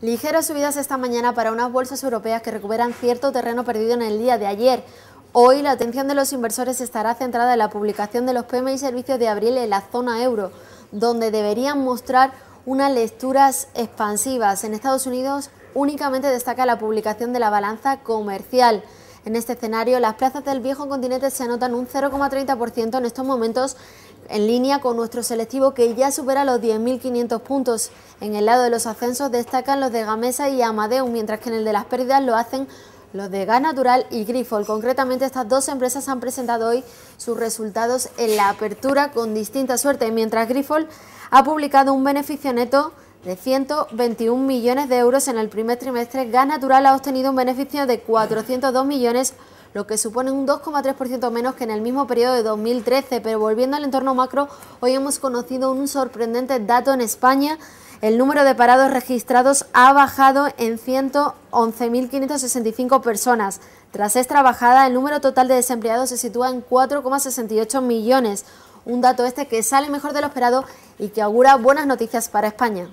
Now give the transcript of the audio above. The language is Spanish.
Ligeras subidas esta mañana para unas bolsas europeas que recuperan cierto terreno perdido en el día de ayer. Hoy la atención de los inversores estará centrada en la publicación de los PMI servicios de abril en la zona euro, donde deberían mostrar unas lecturas expansivas. En Estados Unidos únicamente destaca la publicación de la balanza comercial. En este escenario, las plazas del viejo continente se anotan un 0,30% en estos momentos en línea con nuestro selectivo que ya supera los 10.500 puntos. En el lado de los ascensos destacan los de Gamesa y Amadeu, mientras que en el de las pérdidas lo hacen los de Gas Natural y Grifol. Concretamente, estas dos empresas han presentado hoy sus resultados en la apertura con distinta suerte, mientras Grifol ha publicado un beneficio neto de 121 millones de euros en el primer trimestre. Gas Natural ha obtenido un beneficio de 402 millones lo que supone un 2,3% menos que en el mismo periodo de 2013. Pero volviendo al entorno macro, hoy hemos conocido un sorprendente dato en España. El número de parados registrados ha bajado en 111.565 personas. Tras esta bajada, el número total de desempleados se sitúa en 4,68 millones. Un dato este que sale mejor de lo esperado y que augura buenas noticias para España.